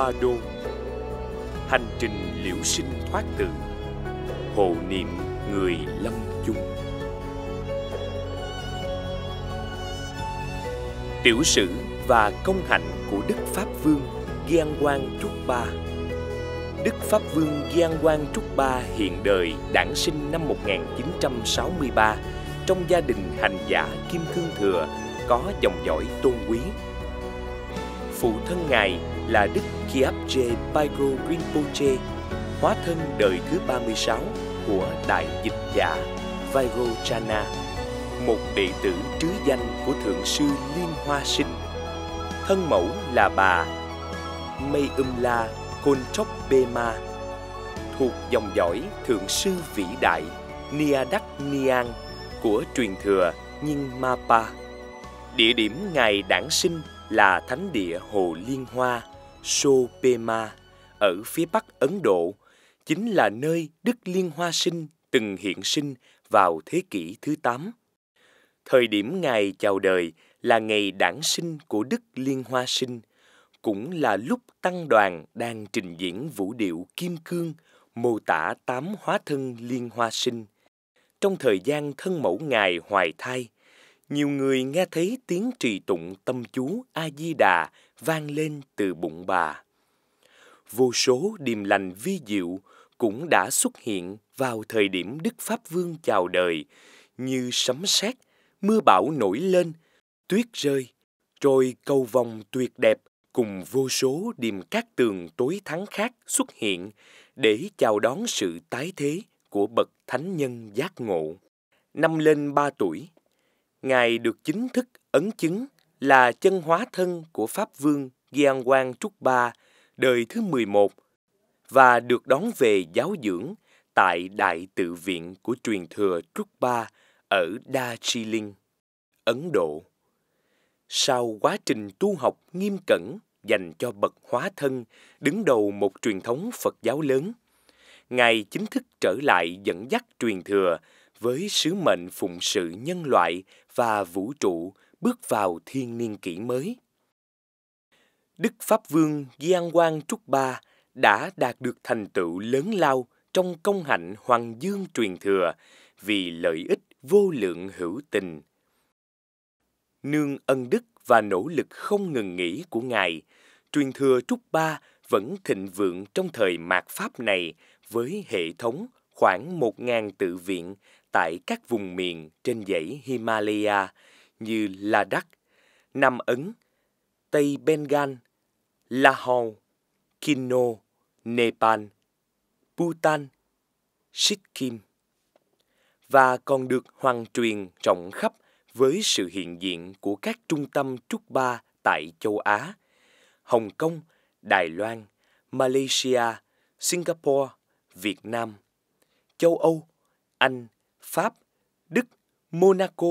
Ba Đô Hành trình liễu sinh thoát tử, Hộ niệm người lâm chung Tiểu sử và công hạnh của Đức Pháp Vương Giang Quang Trúc Ba Đức Pháp Vương Giang Quang Trúc Ba hiện đời đản sinh năm 1963 trong gia đình hành giả Kim Cương Thừa có dòng dõi tôn quý. Phụ thân ngài là Đức Gyabje Paiko Rinpoche, hóa thân đời thứ 36 của Đại Dịch Giả Vairochana, một đệ tử trứ danh của Thượng sư Liên Hoa Sinh. Thân mẫu là bà Mayumla Konchok Bema, thuộc dòng dõi Thượng sư Vĩ Đại Niadak Niang của truyền thừa Nhin Mapa. Địa điểm ngày đản sinh là thánh địa Hồ Liên Hoa Sopema ở phía bắc Ấn Độ chính là nơi Đức Liên Hoa Sinh từng hiện sinh vào thế kỷ thứ 8. Thời điểm Ngài chào đời là ngày đản sinh của Đức Liên Hoa Sinh, cũng là lúc tăng đoàn đang trình diễn vũ điệu Kim Cương mô tả tám hóa thân Liên Hoa Sinh. Trong thời gian thân mẫu Ngài hoài thai, nhiều người nghe thấy tiếng trì tụng tâm chú A Di Đà vang lên từ bụng bà. Vô số điềm lành vi diệu cũng đã xuất hiện vào thời điểm Đức Pháp Vương chào đời như sấm sét, mưa bão nổi lên, tuyết rơi, rồi cầu vòng tuyệt đẹp cùng vô số điềm cát tường tối thắng khác xuất hiện để chào đón sự tái thế của bậc thánh nhân giác ngộ. Năm lên ba tuổi, Ngài được chính thức ấn chứng là chân hóa thân của Pháp Vương Gian Quang Trúc Ba, đời thứ 11, và được đón về giáo dưỡng tại Đại Tự Viện của truyền thừa Trúc Ba ở Darjeeling, Ấn Độ. Sau quá trình tu học nghiêm cẩn dành cho bậc hóa thân đứng đầu một truyền thống Phật giáo lớn, Ngài chính thức trở lại dẫn dắt truyền thừa với sứ mệnh phụng sự nhân loại và vũ trụ bước vào thiên niên kỷ mới. Đức Pháp Vương Giang Quang Trúc Ba đã đạt được thành tựu lớn lao trong công hạnh hoàng dương truyền thừa vì lợi ích vô lượng hữu tình. Nương ân đức và nỗ lực không ngừng nghỉ của Ngài, truyền thừa Trúc Ba vẫn thịnh vượng trong thời mạt Pháp này với hệ thống khoảng 1.000 tự viện tại các vùng miền trên dãy Himalaya – như đắc Nam Ấn, Tây Bengal, Lahore, Kino, Nepal, Bhutan, Sikkim và còn được hoàn truyền rộng khắp với sự hiện diện của các trung tâm trúc ba tại châu Á, Hồng Kông, Đài Loan, Malaysia, Singapore, Việt Nam, châu Âu, Anh, Pháp, Đức, Monaco,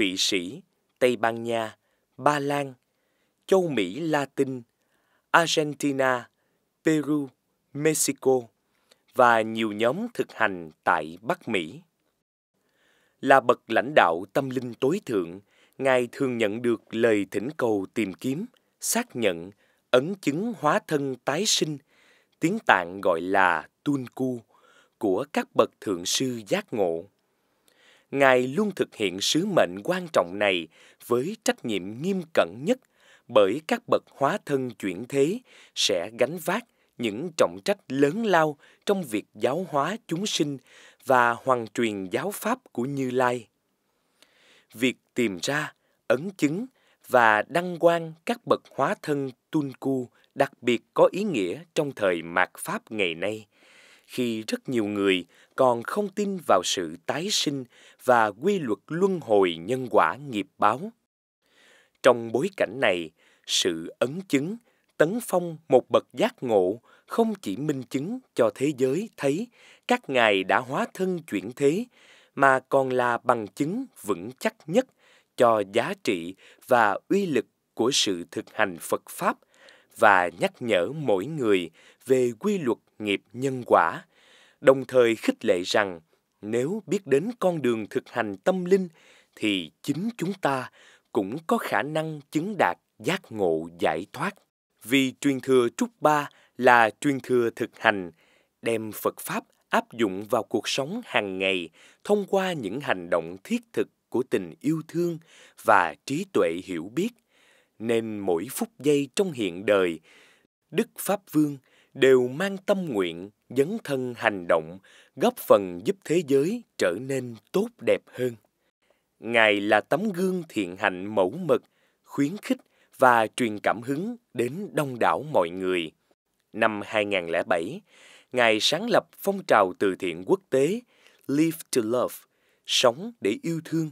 Thụy Sĩ, Tây Ban Nha, Ba Lan, châu Mỹ Latin, Argentina, Peru, Mexico và nhiều nhóm thực hành tại Bắc Mỹ. Là bậc lãnh đạo tâm linh tối thượng, Ngài thường nhận được lời thỉnh cầu tìm kiếm, xác nhận, ấn chứng hóa thân tái sinh, tiếng tạng gọi là cu của các bậc thượng sư giác ngộ. Ngài luôn thực hiện sứ mệnh quan trọng này với trách nhiệm nghiêm cẩn nhất bởi các bậc hóa thân chuyển thế sẽ gánh vác những trọng trách lớn lao trong việc giáo hóa chúng sinh và hoàn truyền giáo pháp của Như Lai. Việc tìm ra, ấn chứng và đăng quang các bậc hóa thân Tunku đặc biệt có ý nghĩa trong thời mạt Pháp ngày nay – khi rất nhiều người còn không tin vào sự tái sinh và quy luật luân hồi nhân quả nghiệp báo. Trong bối cảnh này, sự ấn chứng, tấn phong một bậc giác ngộ không chỉ minh chứng cho thế giới thấy các ngài đã hóa thân chuyển thế, mà còn là bằng chứng vững chắc nhất cho giá trị và uy lực của sự thực hành Phật Pháp và nhắc nhở mỗi người về quy luật nghiệp nhân quả, đồng thời khích lệ rằng nếu biết đến con đường thực hành tâm linh thì chính chúng ta cũng có khả năng chứng đạt giác ngộ giải thoát. Vì truyền thừa Trúc Ba là truyền thừa thực hành, đem Phật Pháp áp dụng vào cuộc sống hàng ngày thông qua những hành động thiết thực của tình yêu thương và trí tuệ hiểu biết. Nên mỗi phút giây trong hiện đời, Đức Pháp Vương – đều mang tâm nguyện dấn thân hành động góp phần giúp thế giới trở nên tốt đẹp hơn ngài là tấm gương thiện hạnh mẫu mực khuyến khích và truyền cảm hứng đến đông đảo mọi người. Năm 2007, Ngài sáng lập phong trào từ thiện quốc tế Live to Love, Sống để yêu thương.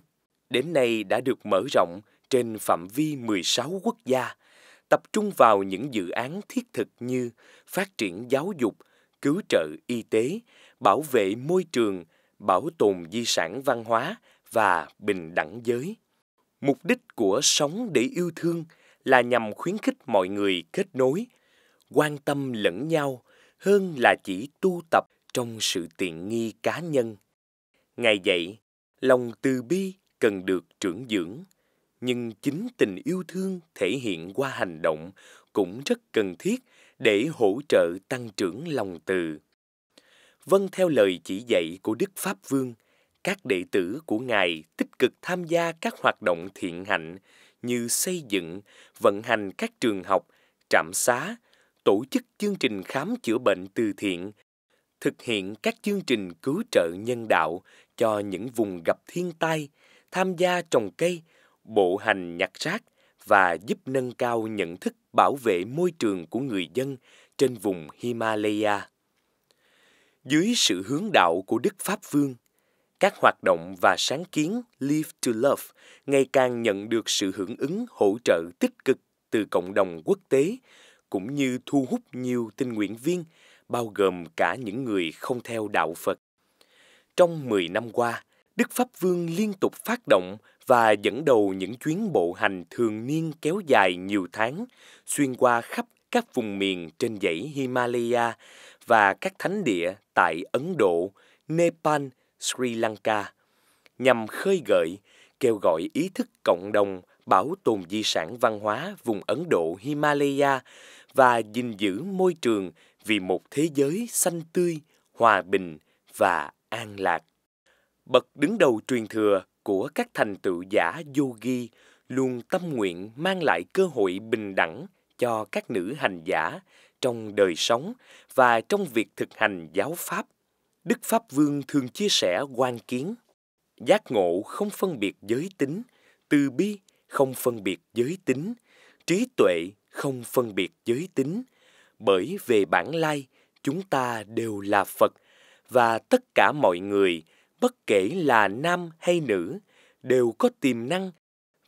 Đến nay đã được mở rộng trên phạm vi 16 quốc gia tập trung vào những dự án thiết thực như phát triển giáo dục, cứu trợ y tế, bảo vệ môi trường, bảo tồn di sản văn hóa và bình đẳng giới. Mục đích của Sống để yêu thương là nhằm khuyến khích mọi người kết nối, quan tâm lẫn nhau hơn là chỉ tu tập trong sự tiện nghi cá nhân. Ngày vậy, lòng từ bi cần được trưởng dưỡng nhưng chính tình yêu thương thể hiện qua hành động cũng rất cần thiết để hỗ trợ tăng trưởng lòng từ. Vâng theo lời chỉ dạy của Đức Pháp Vương, các đệ tử của Ngài tích cực tham gia các hoạt động thiện hạnh như xây dựng, vận hành các trường học, trạm xá, tổ chức chương trình khám chữa bệnh từ thiện, thực hiện các chương trình cứu trợ nhân đạo cho những vùng gặp thiên tai, tham gia trồng cây, bộ hành nhặt rác và giúp nâng cao nhận thức bảo vệ môi trường của người dân trên vùng Himalaya. Dưới sự hướng đạo của Đức Pháp Vương, các hoạt động và sáng kiến Live to Love ngày càng nhận được sự hưởng ứng hỗ trợ tích cực từ cộng đồng quốc tế, cũng như thu hút nhiều tình nguyện viên, bao gồm cả những người không theo đạo Phật. Trong 10 năm qua, Đức Pháp Vương liên tục phát động và dẫn đầu những chuyến bộ hành thường niên kéo dài nhiều tháng xuyên qua khắp các vùng miền trên dãy Himalaya và các thánh địa tại Ấn Độ, Nepal, Sri Lanka nhằm khơi gợi, kêu gọi ý thức cộng đồng bảo tồn di sản văn hóa vùng Ấn Độ Himalaya và gìn giữ môi trường vì một thế giới xanh tươi, hòa bình và an lạc. Bậc đứng đầu truyền thừa của các thành tựu giả yogi luôn tâm nguyện mang lại cơ hội bình đẳng cho các nữ hành giả trong đời sống và trong việc thực hành giáo pháp. Đức Pháp Vương thường chia sẻ quan kiến, giác ngộ không phân biệt giới tính, từ bi không phân biệt giới tính, trí tuệ không phân biệt giới tính, bởi về bản lai chúng ta đều là Phật và tất cả mọi người – bất kể là nam hay nữ, đều có tiềm năng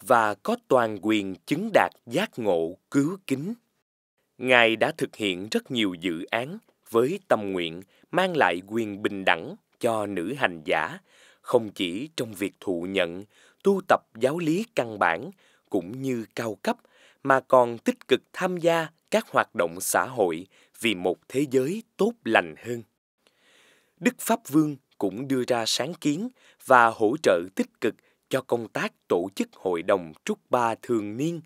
và có toàn quyền chứng đạt giác ngộ cứu kính. Ngài đã thực hiện rất nhiều dự án với tâm nguyện mang lại quyền bình đẳng cho nữ hành giả, không chỉ trong việc thụ nhận, tu tập giáo lý căn bản cũng như cao cấp mà còn tích cực tham gia các hoạt động xã hội vì một thế giới tốt lành hơn. Đức Pháp Vương cũng đưa ra sáng kiến và hỗ trợ tích cực cho công tác tổ chức hội đồng trúc ba thường niên,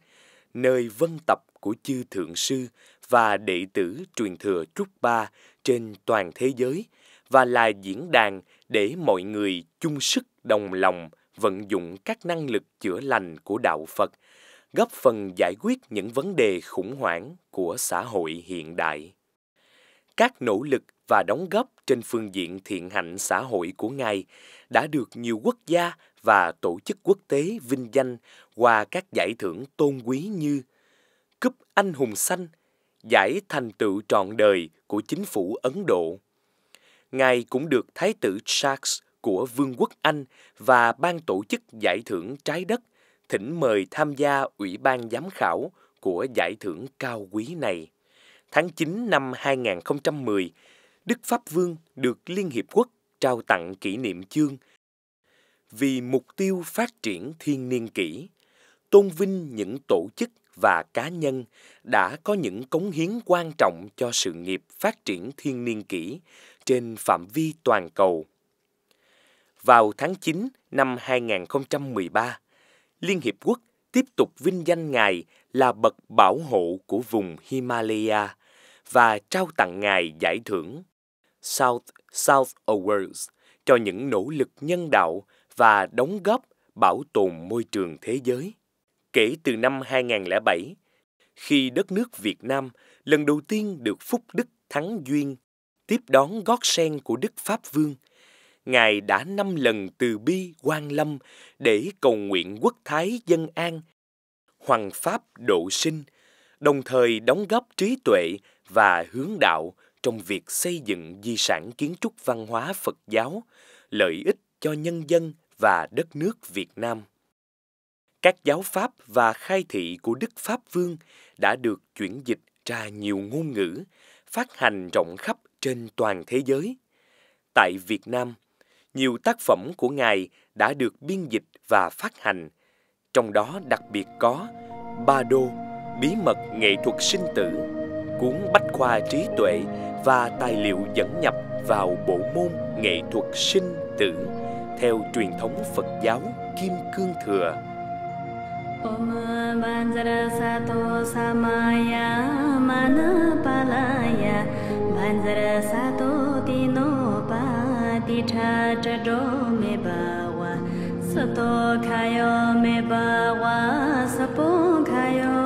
nơi vân tập của chư thượng sư và đệ tử truyền thừa trúc ba trên toàn thế giới và là diễn đàn để mọi người chung sức đồng lòng vận dụng các năng lực chữa lành của đạo Phật, góp phần giải quyết những vấn đề khủng hoảng của xã hội hiện đại. Các nỗ lực và đóng góp trên phương diện thiện hạnh xã hội của Ngài đã được nhiều quốc gia và tổ chức quốc tế vinh danh qua các giải thưởng tôn quý như Cúp Anh Hùng Xanh, Giải Thành tựu trọn đời của chính phủ Ấn Độ. Ngài cũng được Thái tử Charles của Vương quốc Anh và ban tổ chức giải thưởng trái đất thỉnh mời tham gia Ủy ban giám khảo của giải thưởng cao quý này. Tháng 9 năm 2010, Đức Pháp Vương được Liên Hiệp Quốc trao tặng kỷ niệm chương vì mục tiêu phát triển thiên niên kỷ, tôn vinh những tổ chức và cá nhân đã có những cống hiến quan trọng cho sự nghiệp phát triển thiên niên kỷ trên phạm vi toàn cầu. Vào tháng 9 năm 2013, Liên Hiệp Quốc tiếp tục vinh danh Ngài là bậc bảo hộ của vùng Himalaya và trao tặng Ngài giải thưởng South South Awards cho những nỗ lực nhân đạo và đóng góp bảo tồn môi trường thế giới. Kể từ năm 2007, khi đất nước Việt Nam lần đầu tiên được phúc đức thắng duyên, tiếp đón gót sen của Đức Pháp Vương, Ngài đã năm lần từ bi quan lâm để cầu nguyện quốc thái dân an, hoàng pháp độ sinh, đồng thời đóng góp trí tuệ và hướng đạo trong việc xây dựng di sản kiến trúc văn hóa Phật giáo, lợi ích cho nhân dân và đất nước Việt Nam. Các giáo pháp và khai thị của Đức Pháp Vương đã được chuyển dịch ra nhiều ngôn ngữ, phát hành rộng khắp trên toàn thế giới. Tại Việt Nam, nhiều tác phẩm của Ngài đã được biên dịch và phát hành, trong đó đặc biệt có Ba Đô, Bí mật nghệ thuật sinh tử cuốn bách khoa trí tuệ và tài liệu dẫn nhập vào bộ môn nghệ thuật sinh tử theo truyền thống Phật giáo Kim Cương Thừa. Om Banjara Samaya Manapalaya Banjara Sato Tino Mebawa Sato Kayo Mebawa Sapo Kayo